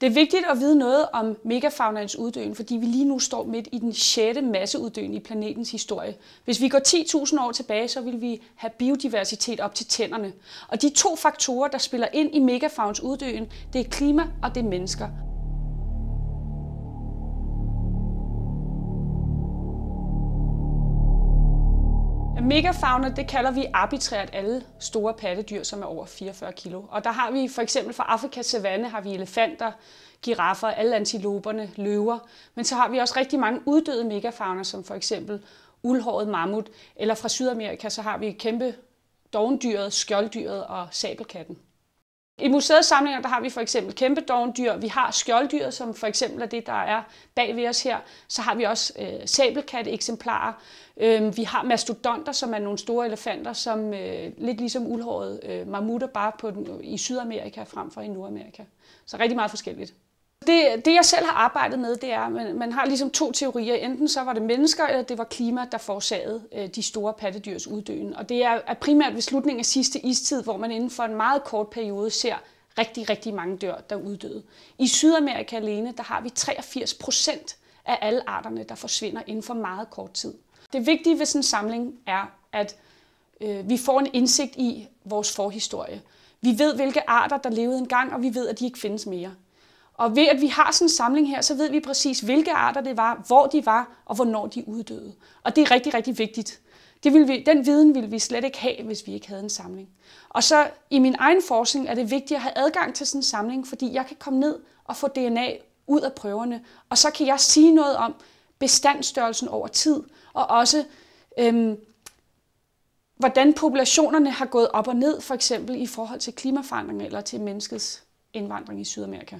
Det er vigtigt at vide noget om megafaunaens uddøen, fordi vi lige nu står midt i den sjette masseuddøen i planetens historie. Hvis vi går 10.000 år tilbage, så vil vi have biodiversitet op til tænderne. Og de to faktorer, der spiller ind i megafaunens uddøen, det er klima og det er mennesker. Megafauna, det kalder vi arbitrært alle store pattedyr, som er over 44 kilo. Og der har vi for eksempel fra Afrikas savanne har vi elefanter, giraffer, alle antiloperne, løver. Men så har vi også rigtig mange uddøde megafauna, som for eksempel uldhåret mammut. Eller fra Sydamerika, så har vi kæmpe dovendyret, skjolddyret og sabelkatten. I museets samlinger der har vi for eksempel kæmpe dovendyr, vi har skjolddyr, som for eksempel er det, der er bag ved os her. Så har vi også øh, sabelkatte-eksemplarer. Øh, vi har mastodonter, som er nogle store elefanter, som øh, lidt ligesom ulhåret øh, mammutter, bare på den, i Sydamerika frem for i Nordamerika. Så rigtig meget forskelligt. Det, det jeg selv har arbejdet med, det er, at man, man har ligesom to teorier. Enten så var det mennesker, eller det var klima, der forårsagede øh, de store pattedyrs uddøen. Og det er, er primært ved slutningen af sidste istid, hvor man inden for en meget kort periode ser rigtig, rigtig mange dyr, der uddøde. I Sydamerika alene, der har vi 83 procent af alle arterne, der forsvinder inden for meget kort tid. Det vigtige ved sådan en samling er, at øh, vi får en indsigt i vores forhistorie. Vi ved, hvilke arter, der levede engang, og vi ved, at de ikke findes mere. Og ved at vi har sådan en samling her, så ved vi præcis, hvilke arter det var, hvor de var og hvornår de uddøde. Og det er rigtig, rigtig vigtigt. Det ville vi, den viden ville vi slet ikke have, hvis vi ikke havde en samling. Og så i min egen forskning er det vigtigt at have adgang til sådan en samling, fordi jeg kan komme ned og få DNA ud af prøverne, og så kan jeg sige noget om bestandsstørrelsen over tid, og også øhm, hvordan populationerne har gået op og ned, for eksempel i forhold til klimaforandringer eller til menneskets indvandring i Sydamerika.